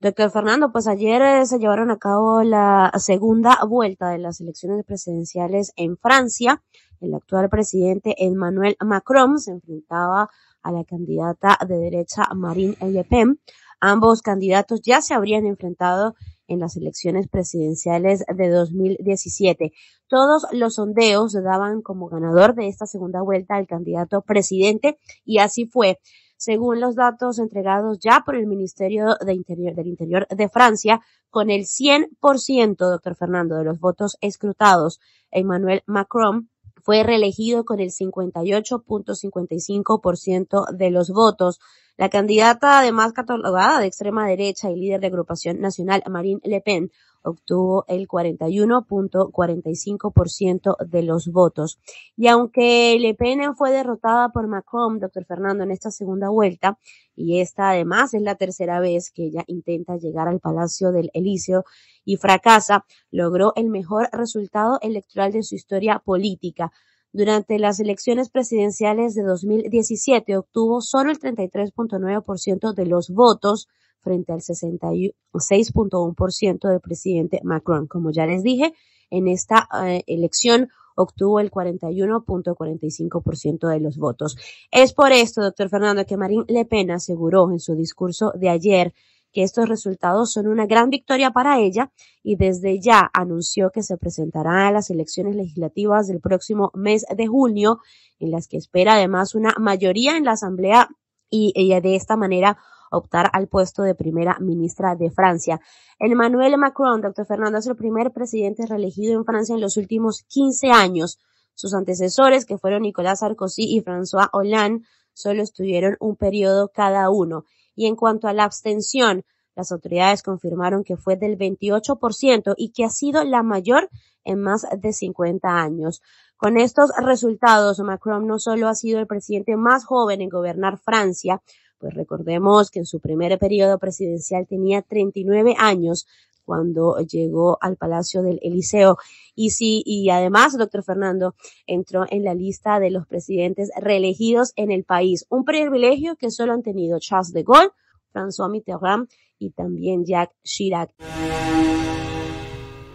Doctor Fernando, pues ayer eh, se llevaron a cabo la segunda vuelta de las elecciones presidenciales en Francia. El actual presidente Emmanuel Macron se enfrentaba a la candidata de derecha Marine Le Pen. Ambos candidatos ya se habrían enfrentado en las elecciones presidenciales de 2017. Todos los sondeos daban como ganador de esta segunda vuelta al candidato presidente y así fue según los datos entregados ya por el Ministerio del Interior de Francia, con el 100%, doctor Fernando, de los votos escrutados, Emmanuel Macron fue reelegido con el 58.55% de los votos. La candidata, además catalogada de extrema derecha y líder de agrupación nacional, Marine Le Pen, obtuvo el 41.45% de los votos. Y aunque Le Pen fue derrotada por Macron, doctor Fernando, en esta segunda vuelta, y esta además es la tercera vez que ella intenta llegar al Palacio del Elíseo y fracasa, logró el mejor resultado electoral de su historia política. Durante las elecciones presidenciales de 2017 obtuvo solo el 33.9% de los votos, frente al 66.1% del presidente Macron. Como ya les dije, en esta eh, elección obtuvo el 41.45% de los votos. Es por esto, doctor Fernando, que Marine Le Pen aseguró en su discurso de ayer que estos resultados son una gran victoria para ella y desde ya anunció que se presentará a las elecciones legislativas del próximo mes de junio, en las que espera además una mayoría en la Asamblea y ella de esta manera optar al puesto de primera ministra de Francia. Emmanuel Macron, doctor Fernando, es el primer presidente reelegido en Francia en los últimos 15 años. Sus antecesores, que fueron Nicolas Sarkozy y François Hollande, solo estuvieron un periodo cada uno. Y en cuanto a la abstención, las autoridades confirmaron que fue del 28% y que ha sido la mayor en más de 50 años. Con estos resultados, Macron no solo ha sido el presidente más joven en gobernar Francia, pues recordemos que en su primer periodo presidencial tenía 39 años cuando llegó al Palacio del Eliseo. Y sí, y además, doctor Fernando, entró en la lista de los presidentes reelegidos en el país. Un privilegio que solo han tenido Charles de Gaulle, François Mitterrand y también Jacques Chirac.